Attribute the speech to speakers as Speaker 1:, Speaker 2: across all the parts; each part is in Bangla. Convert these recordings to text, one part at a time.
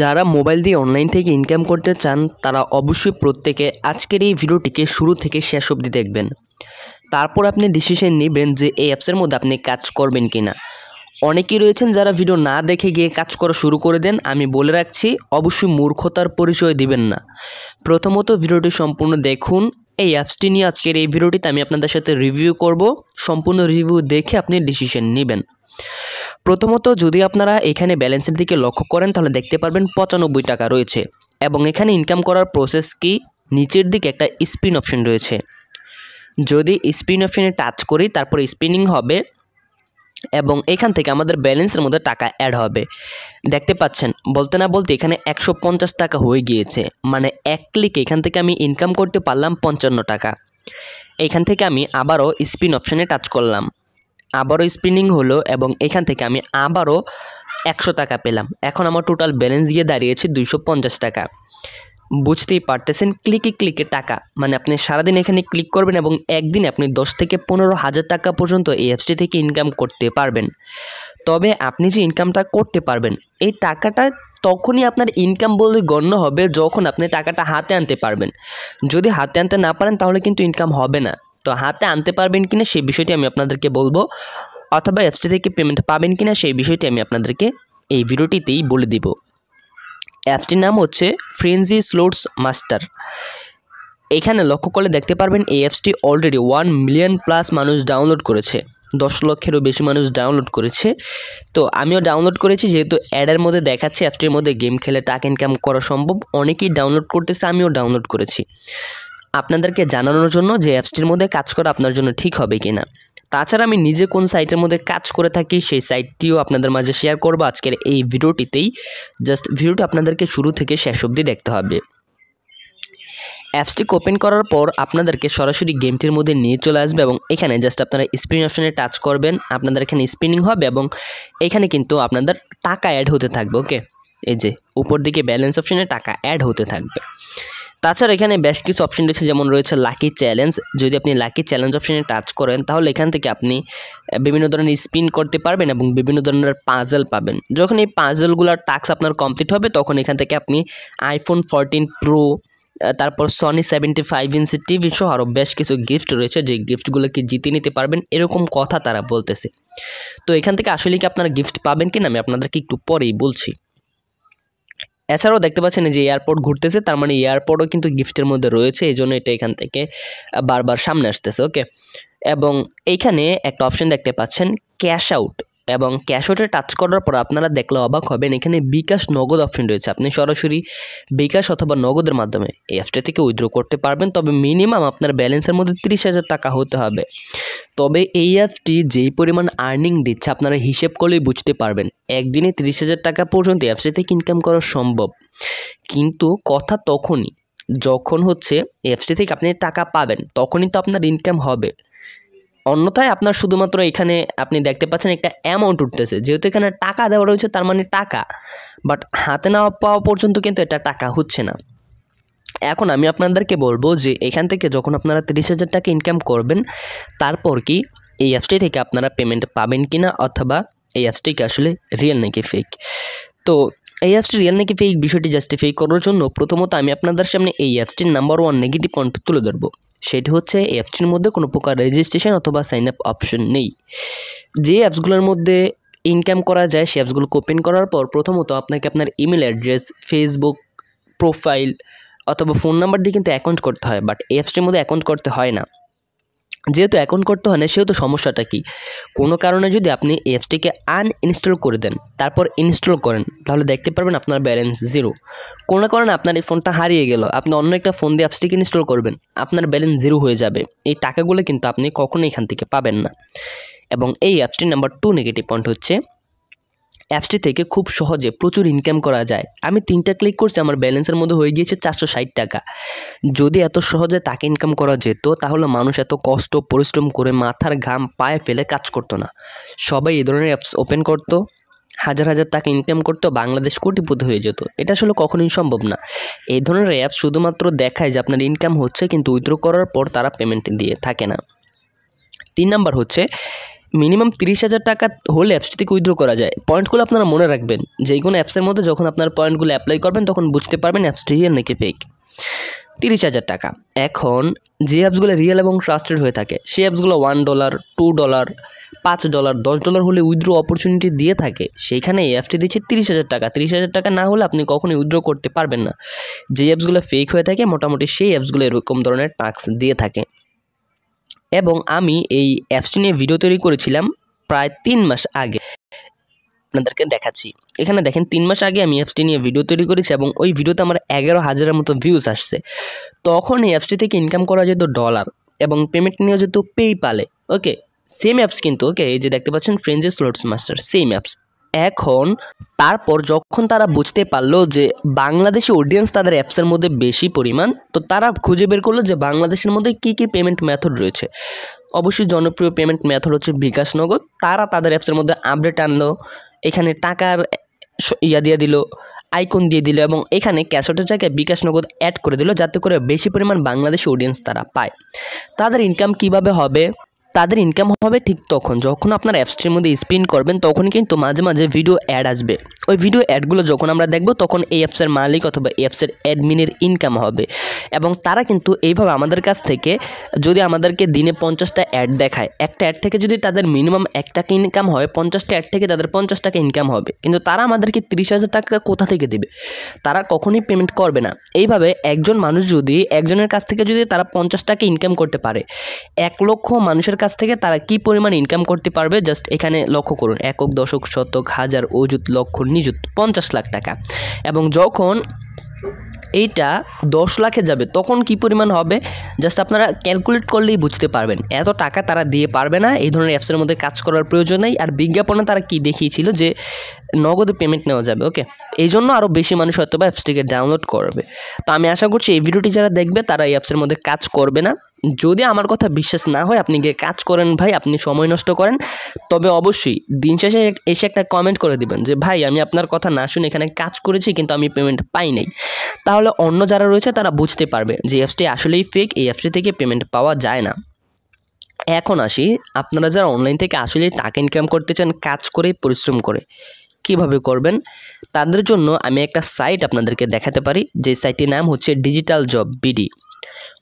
Speaker 1: যারা মোবাইল দিয়ে অনলাইন থেকে ইনকাম করতে চান তারা অবশ্যই প্রত্যেকে আজকের এই ভিডিওটিকে শুরু থেকে শেষ অবধি দেখবেন তারপর আপনি ডিসিশন নেবেন যে এই অ্যাপসের মধ্যে আপনি কাজ করবেন কি না অনেকেই রয়েছেন যারা ভিডিও না দেখে গিয়ে কাজ করা শুরু করে দেন আমি বলে রাখছি অবশ্যই মূর্খতার পরিচয় দিবেন না প্রথমত ভিডিওটি সম্পূর্ণ দেখুন এই অ্যাপসটি নিয়ে আজকের এই ভিডিওটিতে আমি আপনাদের সাথে রিভিউ করব সম্পূর্ণ রিভিউ দেখে আপনি ডিসিশন নেবেন প্রথমত যদি আপনারা এখানে ব্যালেন্সের দিকে লক্ষ্য করেন তাহলে দেখতে পারবেন পঁচানব্বই টাকা রয়েছে এবং এখানে ইনকাম করার প্রসেস কি নিচের দিকে একটা স্পিন অপশন রয়েছে যদি স্পিন অপশনে টাচ করি তারপর স্পিনিং হবে এবং এখান থেকে আমাদের ব্যালেন্সের মধ্যে টাকা অ্যাড হবে দেখতে পাচ্ছেন বলতে না বলতে এখানে একশো টাকা হয়ে গিয়েছে মানে এক ক্লিক এখান থেকে আমি ইনকাম করতে পারলাম পঞ্চান্ন টাকা এখান থেকে আমি আবারও স্পিন অপশানে টাচ করলাম আবারও স্পিনিং হলো এবং এখান থেকে আমি আবারও একশো টাকা পেলাম এখন আমার টোটাল ব্যালেন্স গিয়ে দাঁড়িয়েছে দুইশো টাকা বুঝতেই পারতেছেন ক্লিকে ক্লিকে টাকা মানে আপনি সারাদিন এখানে ক্লিক করবেন এবং একদিন আপনি দশ থেকে পনেরো হাজার টাকা পর্যন্ত এই অ্যাপসটি থেকে ইনকাম করতে পারবেন তবে আপনি যে ইনকামটা করতে পারবেন এই টাকাটা তখনই আপনার ইনকাম বলে গণ্য হবে যখন আপনি টাকাটা হাতে আনতে পারবেন যদি হাতে আনতে না পারেন তাহলে কিন্তু ইনকাম হবে না তো হাতে আনতে পারবেন কিনা সেই বিষয়টি আমি আপনাদেরকে বলবো অথবা অ্যাপসটি থেকে পেমেন্ট পাবেন কিনা সেই বিষয়টি আমি আপনাদেরকে এই ভিডিওটিতেই বলে দিব অ্যাপটির নাম হচ্ছে ফ্রেন্সি স্লোটস মাস্টার এখানে লক্ষ্য করলে দেখতে পারবেন এই অ্যাপসটি অলরেডি ওয়ান মিলিয়ন প্লাস মানুষ ডাউনলোড করেছে দশ লক্ষেরও বেশি মানুষ ডাউনলোড করেছে তো আমিও ডাউনলোড করেছি যেহেতু অ্যাডের মধ্যে দেখাচ্ছে অ্যাপটির মধ্যে গেম খেলে টাক ইনকাম করা সম্ভব অনেকেই ডাউনলোড করতেছে আমিও ডাউনলোড করেছি আপনাদেরকে জানানোর জন্য যে অ্যাপসটির মধ্যে কাজ করা আপনার জন্য ঠিক হবে কিনা তাছাড়া আমি নিজে কোন সাইটের মধ্যে কাজ করে থাকি সেই সাইটটিও আপনাদের মাঝে শেয়ার করবো আজকের এই ভিডিওটিতেই জাস্ট ভিডিওটি আপনাদেরকে শুরু থেকে শেষ অবধি দেখতে হবে অ্যাপসটি ওপেন করার পর আপনাদেরকে সরাসরি গেমটির মধ্যে নিয়ে চলে আসবে এবং এখানে জাস্ট আপনারা স্পিন অপশানে টাচ করবেন আপনাদের এখানে স্পিনিং হবে এবং এখানে কিন্তু আপনাদের টাকা অ্যাড হতে থাকবে ওকে এই যে উপর দিকে ব্যালেন্স অপশানে টাকা অ্যাড হতে থাকবে তাছাড়া এখানে বেশ কিছু অপশন রয়েছে যেমন রয়েছে লাকি চ্যালেঞ্জ যদি আপনি লাকি চ্যালেঞ্জ অপশনে টাচ করেন তাহলে এখান থেকে আপনি বিভিন্ন ধরনের স্পিন করতে পারবেন এবং বিভিন্ন ধরনের পাজেল পাবেন যখন এই পাজেলগুলোর টাস্ক আপনার কমপ্লিট হবে তখন এখান থেকে আপনি আইফোন ফোরটিন প্রো তারপর Sony seventy five inch TV সহ আরও বেশ কিছু গিফট রয়েছে যে গিফটগুলোকে জিতে নিতে পারবেন এরকম কথা তারা বলতেছে তো এখান থেকে আসলে কি আপনারা গিফট পাবেন কি না আমি আপনাদেরকে একটু পরেই বলছি এছাড়াও দেখতে পাচ্ছেন যে এয়ারপোর্ট ঘুরতেছে তার মানে এয়ারপোর্টও কিন্তু গিফটের মধ্যে রয়েছে এই জন্য এটা এখান থেকে বারবার সামনে আসতেছে ওকে এবং এইখানে একটা অপশন দেখতে পাচ্ছেন ক্যাশ আউট এবং ক্যাশোটে টাচ করার পর আপনারা দেখলে অবাক হবেন এখানে বিকাশ নগদ অপশন রয়েছে আপনি সরাসরি বিকাশ অথবা নগদের মাধ্যমে এই অ্যাপসটা থেকে উইথড্র করতে পারবেন তবে মিনিমাম আপনার ব্যালেন্সের মধ্যে তিরিশ হাজার টাকা হতে হবে তবে এই অ্যাপটি যেই পরিমাণ আর্নিং দিচ্ছে আপনারা হিসেব করলেই বুঝতে পারবেন একদিনে তিরিশ হাজার টাকা পর্যন্ত অ্যাপসটি থেকে ইনকাম করা সম্ভব কিন্তু কথা তখনই যখন হচ্ছে অ্যাপসটি থেকে আপনি টাকা পাবেন তখনই তো আপনার ইনকাম হবে অন্যথায় আপনার শুধুমাত্র এখানে আপনি দেখতে পাচ্ছেন একটা অ্যামাউন্ট উঠতেছে যেহেতু এখানে টাকা দেওয়া রয়েছে তার মানে টাকা বাট হাতে না পাওয়া পর্যন্ত কিন্তু এটা টাকা হচ্ছে না এখন আমি আপনাদেরকে বলবো যে এখান থেকে যখন আপনারা তিরিশ হাজার টাকা ইনকাম করবেন তারপর কি এই অ্যাপসটি থেকে আপনারা পেমেন্ট পাবেন কি না অথবা এই অ্যাপসটি কি আসলে রিয়েল নাকি ফেক তো এই অ্যাপসটি রিয়েল নাকি ফেক বিষয়টি জাস্টিফাই করার জন্য প্রথমত আমি আপনাদের সামনে এই অ্যাপসটির নাম্বার ওয়ান নেগেটিভ পয়েন্ট তুলে ধরবো সেটি হচ্ছে এই অ্যাপসটির মধ্যে কোনো প্রকার রেজিস্ট্রেশন অথবা সাইন আপ অপশন নেই যে অ্যাপসগুলোর মধ্যে ইনকাম করা যায় সে অ্যাপসগুলো ওপেন করার পর প্রথমত আপনাকে আপনার ইমেল অ্যাড্রেস ফেসবুক প্রোফাইল অথবা ফোন নাম্বার দিয়ে কিন্তু অ্যাকাউন্ট করতে হয় বাট অ্যাপসটির মধ্যে অ্যাকাউন্ট করতে হয় না যেহেতু অ্যাকাউন্ট করতে হয় না সেহেতু সমস্যাটা কি কোনো কারণে যদি আপনি অ্যাপসটিকে আনইনস্টল করে দেন তারপর ইনস্টল করেন তাহলে দেখতে পারবেন আপনার ব্যালেন্স জিরো কোনো কারণে আপনার এই ফোনটা হারিয়ে গেল আপনি অন্য একটা ফোন দিয়ে অ্যাপসটিকে ইনস্টল করবেন আপনার ব্যালেন্স জিরো হয়ে যাবে এই টাকাগুলো কিন্তু আপনি কখনো এখান থেকে পাবেন না এবং এই অ্যাপসটির নাম্বার টু নেগেটিভ পয়েন্ট হচ্ছে অ্যাপসটি থেকে খুব সহজে প্রচুর ইনকাম করা যায় আমি তিনটা ক্লিক করছি আমার ব্যালেন্সের মধ্যে হয়ে গিয়েছে চারশো ষাট টাকা যদি এত সহজে টাকা ইনকাম করা যেত তাহলে মানুষ এত কষ্ট পরিশ্রম করে মাথার ঘাম পায়ে ফেলে কাজ করতো না সবাই এ ধরনের অ্যাপস ওপেন করতো হাজার হাজার টাকা ইনকাম করতে বাংলাদেশ কোটিপতি হয়ে যেত এটা আসলে কখনোই সম্ভব না এই ধরনের অ্যাপ শুধুমাত্র দেখায় যে আপনার ইনকাম হচ্ছে কিন্তু উইথড্র করার পর তারা পেমেন্ট দিয়ে থাকে না তিন নাম্বার হচ্ছে মিনিমাম তিরিশ হাজার টাকা হলে অ্যাপস থেকে উইথড্রো করা যায় পয়েন্টগুলো আপনারা মনে রাখবেন যে কোনো অ্যাপসের মধ্যে যখন আপনার পয়েন্টগুলো অ্যাপ্লাই করবেন তখন বুঝতে পারবেন অ্যাপসটি রিয়েল নাকি ফেক তিরিশ হাজার টাকা এখন যে অ্যাপসগুলো রিয়েল এবং ট্রাস্টেড হয়ে থাকে সেই অ্যাপসগুলো ওয়ান ডলার টু ডলার পাঁচ ডলার দশ ডলার হলে উইথড্রো অপরচুনিটি দিয়ে থাকে সেইখানে এই অ্যাপসটি দিচ্ছে তিরিশ হাজার টাকা তিরিশ হাজার টাকা না হলে আপনি কখনোই উইথড্রো করতে পারবেন না যে অ্যাপসগুলো ফেক হয়ে থাকে মোটামুটি সেই অ্যাপসগুলো এরকম ধরনের টাস্ক দিয়ে থাকে এবং আমি এই অ্যাপসটি নিয়ে ভিডিও তৈরি করেছিলাম প্রায় তিন মাস আগে আপনাদেরকে দেখাচ্ছি এখানে দেখেন তিন মাস আগে আমি অ্যাপসটি নিয়ে ভিডিও তৈরি করেছি এবং ওই ভিডিওতে আমার এগারো হাজারের মতো ভিউজ আসছে তখন এই অ্যাপসটি থেকে ইনকাম করা যেত ডলার এবং পেমেন্ট নিয়ে যেত পেইপালে ওকে সেম অ্যাপস কিন্তু ওকে এই যে দেখতে পাচ্ছেন frenzies slots master same apps এখন তারপর যখন তারা বুঝতে পারলো যে বাংলাদেশি অডিয়েন্স তাদের অ্যাপসের মধ্যে বেশি পরিমাণ তো তারা খুঁজে বের করলো যে বাংলাদেশের মধ্যে কি কি পেমেন্ট মেথড রয়েছে অবশ্যই জনপ্রিয় পেমেন্ট মেথড হচ্ছে বিকাশ নগদ তারা তাদের অ্যাপসের মধ্যে আপডেট আনলো এখানে টাকার ইয়া দিয়ে দিল আইকন দিয়ে দিল এবং এখানে ক্যাশটের জায়গায় বিকাশ নগদ অ্যাড করে দিল যাতে করে বেশি পরিমাণ বাংলাদেশি অডিয়েন্স তারা পায় তাদের ইনকাম কিভাবে হবে তাদের ইনকাম হবে ঠিক তখন যখন আপনার অ্যাপসটির মধ্যে স্পিন করবেন তখন কিন্তু মাঝে মাঝে ভিডিও অ্যাড আসবে ওই ভিডিও অ্যাডগুলো যখন আমরা দেখব তখন এই অ্যাপসের মালিক অথবা এই অ্যাপসের অ্যাডমিনের ইনকাম হবে এবং তারা কিন্তু এইভাবে আমাদের কাছ থেকে যদি আমাদেরকে দিনে পঞ্চাশটা অ্যাড দেখায় একটা অ্যাড থেকে যদি তাদের মিনিমাম এক টাকা ইনকাম হয় পঞ্চাশটা অ্যাড থেকে তাদের পঞ্চাশ টাকা ইনকাম হবে কিন্তু তারা আমাদেরকে তিরিশ হাজার টাকা কোথা থেকে দেবে তারা কখনোই পেমেন্ট করবে না এইভাবে একজন মানুষ যদি একজনের কাছ থেকে যদি তারা পঞ্চাশ টাকা ইনকাম করতে পারে এক লক্ষ মানুষের কাছ থেকে তারা কি পরিমাণ ইনকাম করতে পারবে জাস্ট এখানে লক্ষ্য করুন একক দশক শতক হাজার অযুত লক্ষ নিযুত পঞ্চাশ লাখ টাকা এবং যখন এইটা দশ লাখে যাবে তখন কি পরিমাণ হবে জাস্ট আপনারা ক্যালকুলেট করলেই বুঝতে পারবেন এত টাকা তারা দিয়ে পারবে না এই ধরনের অ্যাপসের মধ্যে কাজ করার প্রয়োজন নেই আর বিজ্ঞাপনে তারা কি দেখিয়েছিল যে নগদে পেমেন্ট নেওয়া যাবে ওকে এই জন্য আরও বেশি মানুষ হয়তো বা অ্যাপসটিকে ডাউনলোড করবে তো আমি আশা করছি এই ভিডিওটি যারা দেখবে তারা এই অ্যাপসের মধ্যে কাজ করবে না যদি আমার কথা বিশ্বাস না হয় আপনি গিয়ে কাজ করেন ভাই আপনি সময় নষ্ট করেন তবে অবশ্যই দিন শেষে এসে একটা কমেন্ট করে দিবেন যে ভাই আমি আপনার কথা না শুনে এখানে কাজ করেছি কিন্তু আমি পেমেন্ট পাই নাই তাহলে অন্য যারা রয়েছে তারা বুঝতে পারবে যে অ্যাপসটি আসলেই ফেক এই অ্যাপসটি থেকে পেমেন্ট পাওয়া যায় না এখন আসি আপনারা যারা অনলাইন থেকে আসলে টাকা ইনকাম করতে চান কাজ করে পরিশ্রম করে কিভাবে করবেন তাদের জন্য আমি একটা সাইট আপনাদেরকে দেখাতে পারি যে সাইটটির নাম হচ্ছে ডিজিটাল জব বিডি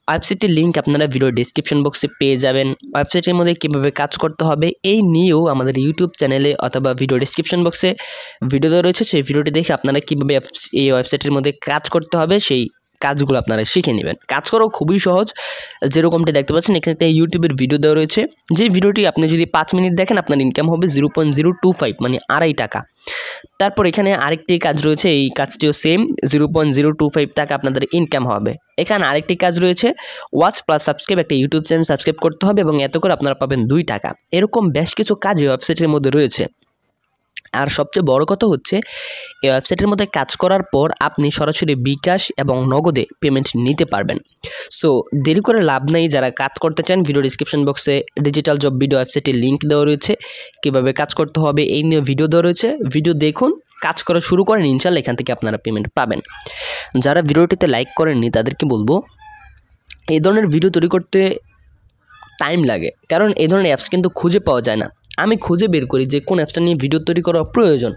Speaker 1: ওয়েবসাইটের লিঙ্ক আপনারা ভিডিও ডিসক্রিপশন বক্সে পেয়ে যাবেন ওয়েবসাইটের মধ্যে কীভাবে কাজ করতে হবে এই নিয়েও আমাদের ইউটিউব চ্যানেলে অথবা ভিডিও ডিসক্রিপশন বক্সে ভিডিও রয়েছে সেই ভিডিওটি দেখে আপনারা কীভাবে এই ওয়েবসাইটের মধ্যে কাজ করতে হবে সেই কাজগুলো আপনারা শিখে নেবেন কাজ করাও খুবই সহজ যেরকমটি দেখতে পাচ্ছেন এখানে একটা ইউটিউবের ভিডিও দেওয়া রয়েছে যে ভিডিওটি আপনি যদি পাঁচ মিনিট দেখেন আপনার ইনকাম হবে zero point zero two five মানে আড়াই টাকা তারপর এখানে আরেকটি কাজ রয়েছে এই কাজটিও same zero point zero two five টাকা আপনাদের ইনকাম হবে এখানে আরেকটি কাজ রয়েছে ওয়াচ প্লাস সাবস্ক্রাইব একটা ইউটিউব চ্যানেল সাবস্ক্রাইব করতে হবে এবং এত করে আপনারা পাবেন দুই টাকা এরকম বেশ কিছু কাজ ওয়েবসাইটের মধ্যে রয়েছে আর সবচেয়ে বড় কথা হচ্ছে এই ওয়েবসাইটের মধ্যে কাজ করার পর আপনি সরাসরি বিকাশ এবং নগদে পেমেন্ট নিতে পারবেন সো দেরি করে লাভ নেই যারা কাজ করতে চান ভিডিও ডিসক্রিপশন বক্সে ডিজিটাল জব ভিডিও ওয়েবসাইটের লিঙ্ক দেওয়া রয়েছে কীভাবে কাজ করতে হবে এই নিয়ে ভিডিও দেওয়া রয়েছে ভিডিও দেখুন কাজ করা শুরু করেন ইনশাল্লাহ এখান থেকে আপনারা পেমেন্ট পাবেন যারা ভিডিওটিতে লাইক করেননি তাদেরকে বলবো এই ধরনের ভিডিও তৈরি করতে টাইম লাগে কারণ এই ধরনের অ্যাপস কিন্তু খুঁজে পাওয়া যায় না আমি খুঁজে বের করি যে কোন অ্যাপসটা নিয়ে ভিডিও তৈরি করা প্রয়োজন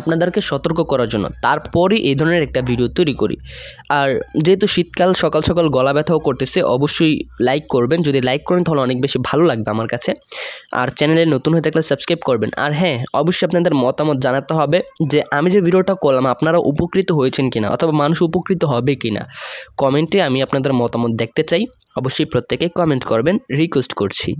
Speaker 1: আপনাদেরকে সতর্ক করার জন্য তারপরে এই ধরনের একটা ভিডিও তৈরি করি আর যেহেতু শীতকাল সকাল সকাল গলা ব্যথাও করতেছে অবশ্যই লাইক করবেন যদি লাইক করেন তাহলে অনেক বেশি ভালো লাগবে আমার কাছে আর চ্যানেলে নতুন হয়ে থাকলে সাবস্ক্রাইব করবেন আর হ্যাঁ অবশ্যই আপনাদের মতামত জানাতে হবে যে আমি যে ভিডিওটা করলাম আপনারা উপকৃত হয়েছেন কিনা অথবা মানুষ উপকৃত হবে কিনা কমেন্টে আমি আপনাদের মতামত দেখতে চাই অবশ্যই প্রত্যেকে কমেন্ট করবেন রিকোয়েস্ট করছি